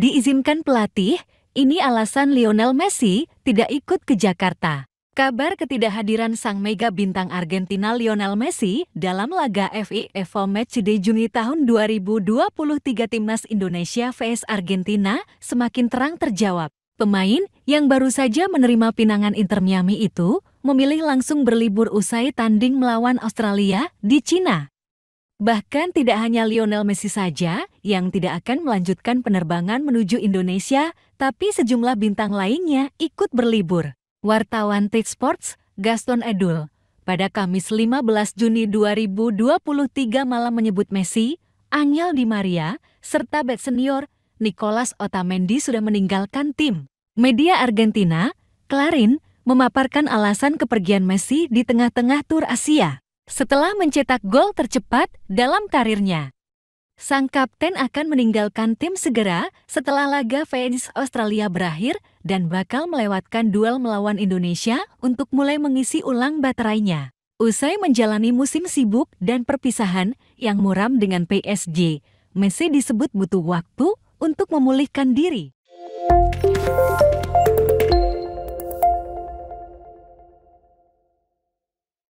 Diizinkan pelatih, ini alasan Lionel Messi tidak ikut ke Jakarta. Kabar ketidakhadiran sang mega bintang Argentina Lionel Messi dalam laga FIFA Matchday Juni tahun 2023 Timnas Indonesia vs Argentina semakin terang terjawab. Pemain yang baru saja menerima pinangan Inter Miami itu memilih langsung berlibur usai tanding melawan Australia di Cina. Bahkan tidak hanya Lionel Messi saja yang tidak akan melanjutkan penerbangan menuju Indonesia, tapi sejumlah bintang lainnya ikut berlibur. Wartawan Tech Sports, Gaston Edul, pada Kamis 15 Juni 2023 malam menyebut Messi, Angel Di Maria, serta bet senior Nicolas Otamendi sudah meninggalkan tim. Media Argentina, Clarin, memaparkan alasan kepergian Messi di tengah-tengah tur Asia setelah mencetak gol tercepat dalam karirnya. Sang kapten akan meninggalkan tim segera setelah laga fans Australia berakhir dan bakal melewatkan duel melawan Indonesia untuk mulai mengisi ulang baterainya. Usai menjalani musim sibuk dan perpisahan yang muram dengan PSG, Messi disebut butuh waktu untuk memulihkan diri.